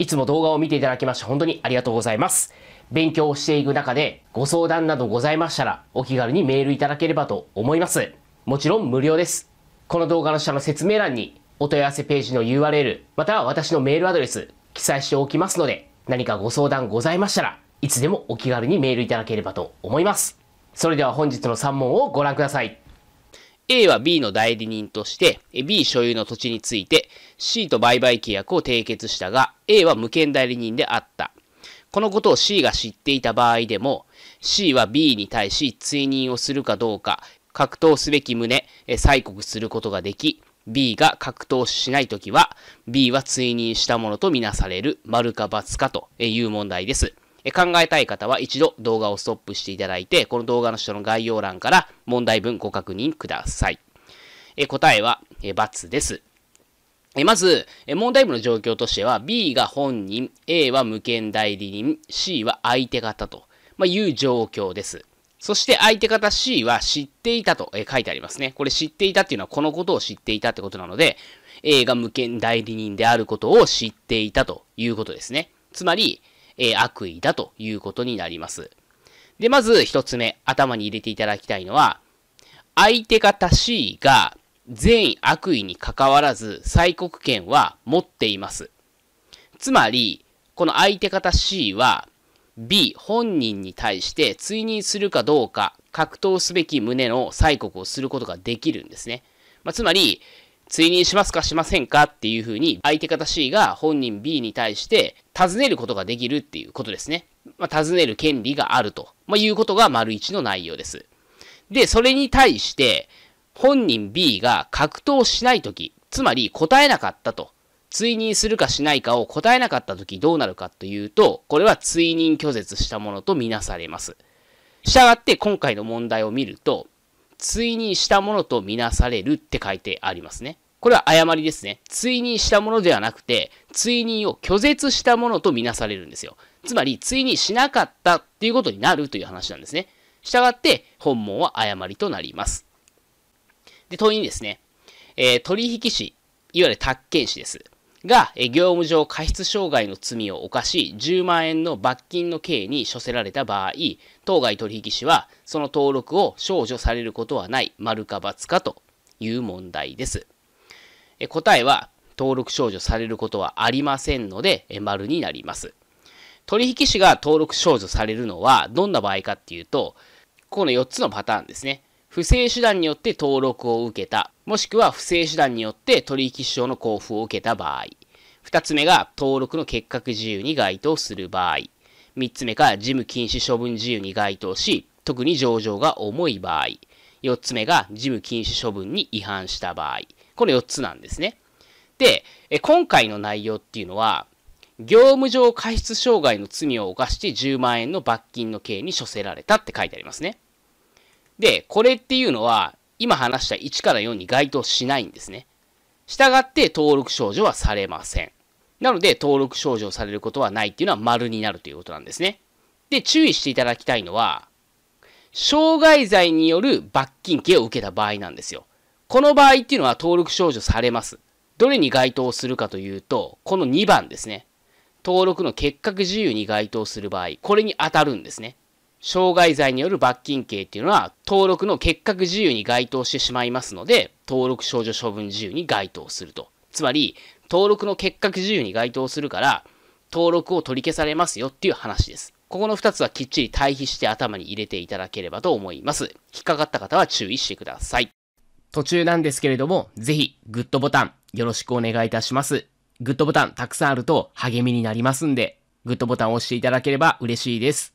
いつも動画を見ていただきまして本当にありがとうございます。勉強をしていく中でご相談などございましたらお気軽にメールいただければと思います。もちろん無料です。この動画の下の説明欄にお問い合わせページの URL または私のメールアドレス記載しておきますので何かご相談ございましたらいつでもお気軽にメールいただければと思います。それでは本日の3問をご覧ください。A は B の代理人として、B 所有の土地について C と売買契約を締結したが、A は無権代理人であった。このことを C が知っていた場合でも、C は B に対し追認をするかどうか、格闘すべき旨、催告することができ、B が格闘しないときは、B は追認したものとみなされる、丸か×かという問題です。え考えたい方は一度動画をストップしていただいて、この動画の下の概要欄から問題文ご確認ください。え答えは、え×です。えまず、え問題文の状況としては、B が本人、A は無権代理人、C は相手方と、まあ、いう状況です。そして相手方 C は知っていたと書いてありますね。これ知っていたっていうのはこのことを知っていたってことなので、A が無権代理人であることを知っていたということですね。つまり、えー、悪意だということになります。で、まず一つ目、頭に入れていただきたいのは、相手方 C が善意悪意に関わらず催告権は持っています。つまり、この相手方 C は B 本人に対して追認するかどうか格闘すべき旨の催告をすることができるんですね。まあ、つまり、追認しますかしませんかっていうふうに、相手方 C が本人 B に対して尋ねることができるっていうことですね。まあ、尋ねる権利があると、まあ、いうことが丸1の内容です。で、それに対して、本人 B が格闘しないとき、つまり答えなかったと、追認するかしないかを答えなかったときどうなるかというと、これは追認拒絶したものとみなされます。したがって今回の問題を見ると、追にしたものとみなされるって書いてありますね。これは誤りですね。追認したものではなくて、追認を拒絶したものとみなされるんですよ。つまり、追認しなかったっていうことになるという話なんですね。したがって、本問は誤りとなります。で、問いにですね、えー、取引士、いわゆる宅建士です。が、業務上過失傷害の罪を犯し、10万円の罰金の刑に処せられた場合、当該取引士は、その登録を少女されることはない、丸か×かという問題です。答えは、登録少女されることはありませんので、丸になります。取引士が登録少女されるのは、どんな場合かっていうと、この4つのパターンですね。不正手段によって登録を受けた、もしくは不正手段によって取引証の交付を受けた場合。二つ目が登録の結核自由に該当する場合。三つ目が事務禁止処分自由に該当し、特に上場が重い場合。四つ目が事務禁止処分に違反した場合。この四つなんですね。で、今回の内容っていうのは、業務上過失傷害の罪を犯して10万円の罰金の刑に処せられたって書いてありますね。で、これっていうのは、今話した1から4に該当しないんですね。したがって登録少女はされません。なので、登録少女されることはないっていうのは丸になるということなんですね。で、注意していただきたいのは、傷害罪による罰金刑を受けた場合なんですよ。この場合っていうのは登録少女されます。どれに該当するかというと、この2番ですね。登録の結核自由に該当する場合、これに当たるんですね。傷害罪による罰金刑っていうのは、登録の結核自由に該当してしまいますので、登録少女処分自由に該当すると。つまり、登録の結核自由に該当するから、登録を取り消されますよっていう話です。ここの二つはきっちり対比して頭に入れていただければと思います。引っかかった方は注意してください。途中なんですけれども、ぜひ、グッドボタン、よろしくお願いいたします。グッドボタンたくさんあると励みになりますんで、グッドボタンを押していただければ嬉しいです。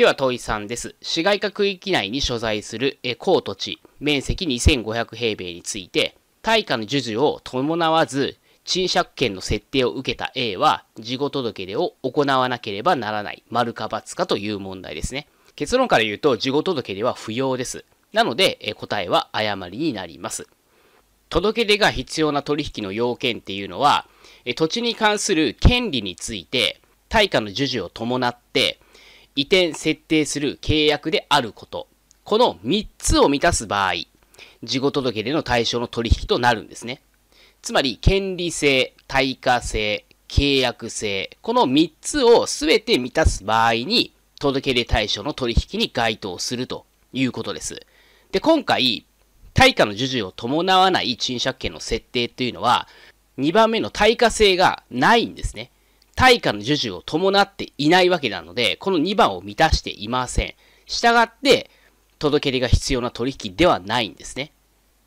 では問い3です。市街化区域内に所在する高土地、面積2500平米について、対価の授受を伴わず、賃借権の設定を受けた A は、事後届出を行わなければならない、丸か×かという問題ですね。結論から言うと、事後届出は不要です。なので、答えは誤りになります。届出が必要な取引の要件っていうのは、土地に関する権利について、対価の授受を伴って、移転設定する契約であること。この3つを満たす場合、事後届での対象の取引となるんですね。つまり、権利性、対価性、契約性、この3つを全て満たす場合に、届け出対象の取引に該当するということです。で、今回、対価の授受を伴わない賃借権の設定というのは、2番目の対価性がないんですね。対価の授受を伴っていないわけなので、この2番を満たしていません。したがって、届け出が必要な取引ではないんですね。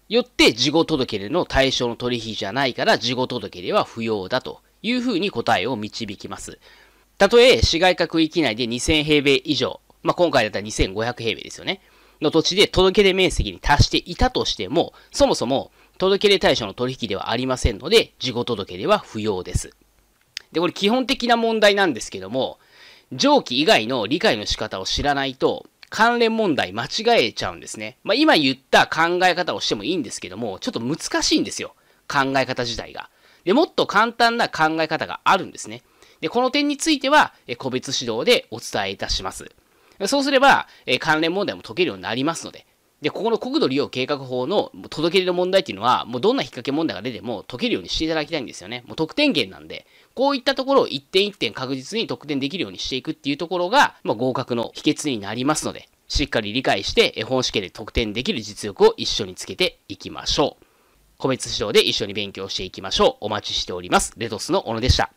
よって、事後届出の対象の取引じゃないから、事後届出は不要だというふうに答えを導きます。たとえ、市街化区域内で2000平米以上、まあ、今回だったら2500平米ですよね。の土地で届け出面積に達していたとしても、そもそも届け出対象の取引ではありませんので、事後届出は不要です。で、これ基本的な問題なんですけども、上記以外の理解の仕方を知らないと、関連問題間違えちゃうんですね。まあ、今言った考え方をしてもいいんですけども、ちょっと難しいんですよ。考え方自体が。で、もっと簡単な考え方があるんですね。で、この点については、個別指導でお伝えいたします。そうすれば、関連問題も解けるようになりますので、で、ここの国土利用計画法の届け出の問題っていうのは、もうどんな引っ掛け問題が出ても解けるようにしていただきたいんですよね。もう得点源なんで、こういったところを一点一点確実に得点できるようにしていくっていうところが、まあ、合格の秘訣になりますので、しっかり理解して絵本試験で得点できる実力を一緒につけていきましょう。個別指導で一緒に勉強していきましょう。お待ちしております。レトスの小野でした。